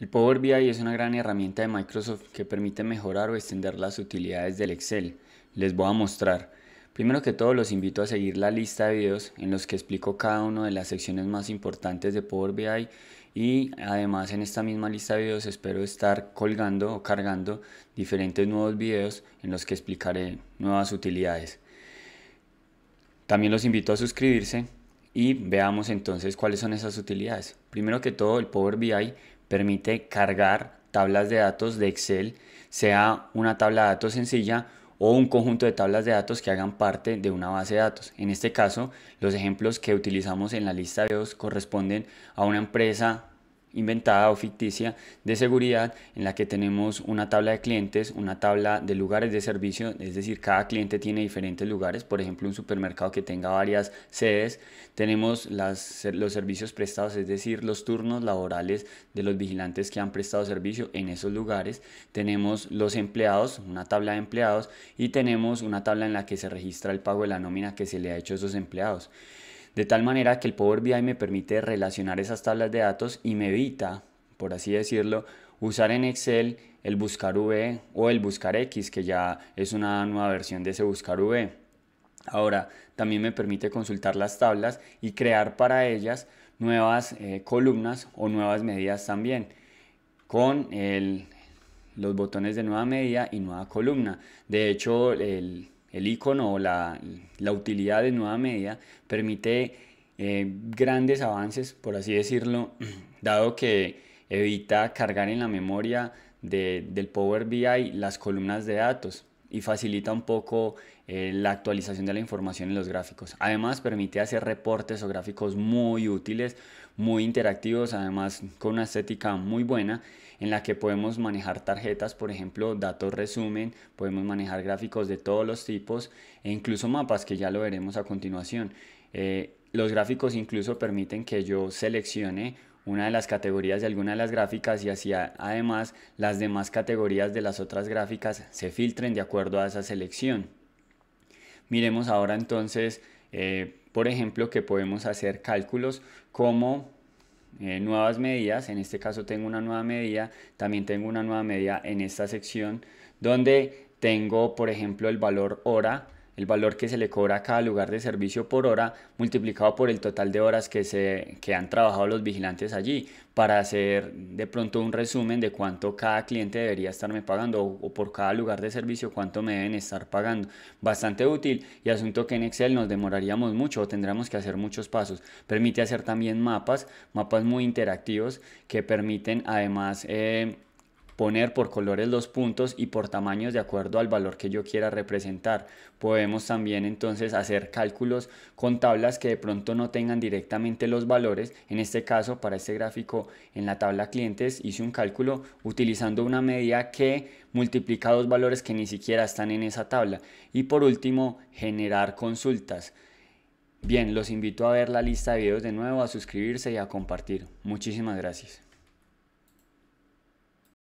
El Power BI es una gran herramienta de Microsoft que permite mejorar o extender las utilidades del Excel. Les voy a mostrar. Primero que todo los invito a seguir la lista de videos en los que explico cada una de las secciones más importantes de Power BI y además en esta misma lista de videos espero estar colgando o cargando diferentes nuevos videos en los que explicaré nuevas utilidades. También los invito a suscribirse y veamos entonces cuáles son esas utilidades. Primero que todo el Power BI permite cargar tablas de datos de Excel, sea una tabla de datos sencilla o un conjunto de tablas de datos que hagan parte de una base de datos. En este caso, los ejemplos que utilizamos en la lista de dos corresponden a una empresa inventada o ficticia de seguridad en la que tenemos una tabla de clientes, una tabla de lugares de servicio, es decir, cada cliente tiene diferentes lugares, por ejemplo, un supermercado que tenga varias sedes, tenemos los servicios prestados, es decir, los turnos laborales de los vigilantes que han prestado servicio en esos lugares, tenemos los empleados, una tabla de empleados y tenemos una tabla en la que se registra el pago de la nómina que se le ha hecho a esos empleados. De tal manera que el Power BI me permite relacionar esas tablas de datos y me evita, por así decirlo, usar en Excel el buscar V o el buscar X, que ya es una nueva versión de ese buscar V. Ahora, también me permite consultar las tablas y crear para ellas nuevas eh, columnas o nuevas medidas también, con los botones de nueva medida y nueva columna. De hecho, el, el icono o la, utilidad de nueva media permite eh, grandes avances, por así decirlo, dado que evita cargar en la memoria del Power BI las columnas de datos y facilita un poco eh, la actualización de la información en los gráficos. Además permite hacer reportes o gráficos muy útiles, muy interactivos, además con una estética muy buena en la que podemos manejar tarjetas, por ejemplo, datos resumen, podemos manejar gráficos de todos los tipos e incluso mapas que ya lo veremos a continuación. Eh, los gráficos incluso permiten que yo seleccione una de las categorías de alguna de las gráficas y así además las demás categorías de las otras gráficas se filtren de acuerdo a esa selección. Miremos ahora entonces, eh, por ejemplo, que podemos hacer cálculos como eh, nuevas medidas, en este caso tengo una nueva medida, también tengo una nueva medida en esta sección donde tengo, por ejemplo, el valor hora, el valor que se le cobra a cada lugar de servicio por hora multiplicado por el total de horas que, se, han trabajado los vigilantes allí para hacer de pronto un resumen de cuánto cada cliente debería estarme pagando o, por cada lugar de servicio cuánto me deben estar pagando. Bastante útil y asunto que en Excel nos demoraríamos mucho o tendríamos que hacer muchos pasos. Permite hacer también mapas, mapas muy interactivos que permiten además... Eh, poner por colores los puntos y por tamaños de acuerdo al valor que yo quiera representar. Podemos también entonces hacer cálculos con tablas que de pronto no tengan directamente los valores. En este caso, para este gráfico en la tabla clientes hice un cálculo utilizando una media que multiplica dos valores que ni siquiera están en esa tabla. Y por último, generar consultas. Bien, los invito a ver la lista de videos de nuevo, a suscribirse y a compartir. Muchísimas gracias.